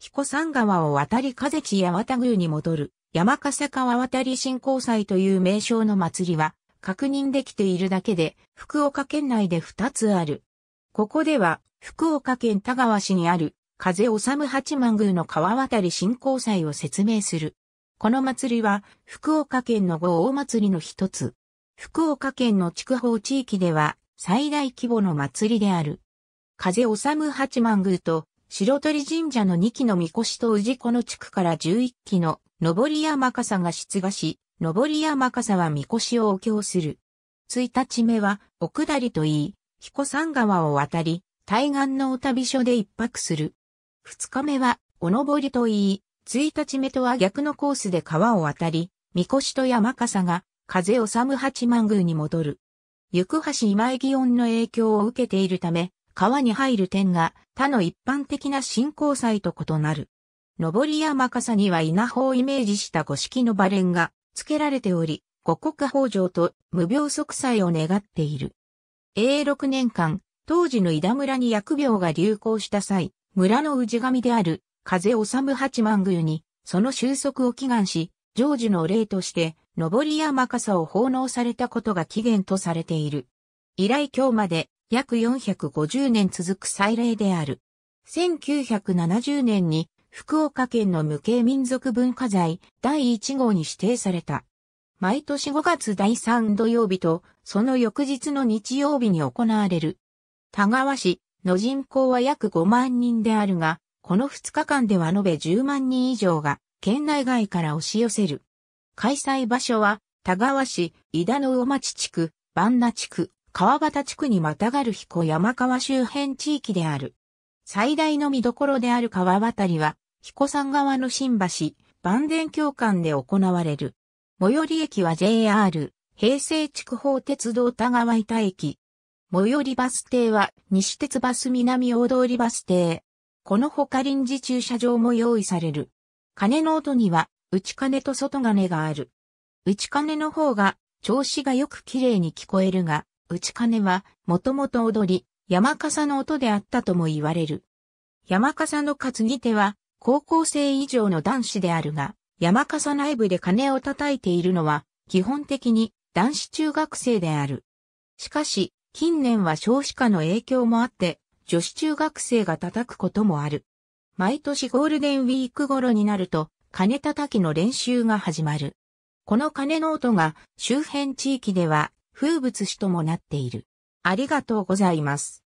彦山川を渡り風地八幡宮に戻る、山笠川渡り新興祭という名称の祭りは、確認できているだけで、福岡県内で2つある。ここでは、福岡県田川市にある、風治む八幡宮の川渡り新興祭を説明する。この祭りは、福岡県の五大祭りの一つ。福岡県の筑豊地域では、最大規模の祭りである。風治む八幡宮と白鳥神社の2基の神輿と氏子の地区から11基の上り山笠が出賀し、上り山笠は神輿をお経する。1日目は、お下りといい、彦山川を渡り、対岸のお旅所で一泊する。2日目は、お登りといい、1日目とは逆のコースで川を渡り、神輿と山笠が、風を寒八幡宮に戻る。行橋今井祇園の影響を受けているため、川に入る点が他の一般的な信仰祭と異なる。上り山笠には稲穂をイメージした五色のバレンが付けられており、五国豊穣と無病息災を願っている。永禄年間、当時の井田村に薬病が流行した際、村の氏神である風治八幡宮に、その収束を祈願し、成就の霊として、上り山笠を奉納されたことが起源とされている。以来今日まで約450年続く祭礼である。1970年に福岡県の無形民族文化財第1号に指定された。毎年5月第3土曜日とその翌日の日曜日に行われる。田川市の人口は約5万人であるが、この2日間では延べ10万人以上が県内外から押し寄せる。開催場所は田川市、井田の大町地区、万那地区、川端地区にまたがる彦山川周辺地域である。最大の見どころである川渡りは、彦山側の新橋、万田橋間で行われる。最寄り駅は JR、平成地区方鉄道田川板駅。最寄りバス停は西鉄バス南大通りバス停。この他臨時駐車場も用意される。金の音には内金と外金がある。内金の方が調子がよく綺麗に聞こえるが、内金は、もともと踊り、山笠の音であったとも言われる。山笠の担ぎ手は、高校生以上の男子であるが、山笠内部で鐘を叩いているのは、基本的に男子中学生である。しかし、近年は少子化の影響もあって、女子中学生が叩くこともある。毎年ゴールデンウィーク頃になると、鐘叩きの練習が始まる。この鐘の音が周辺地域では風物詩ともなっている。ありがとうございます。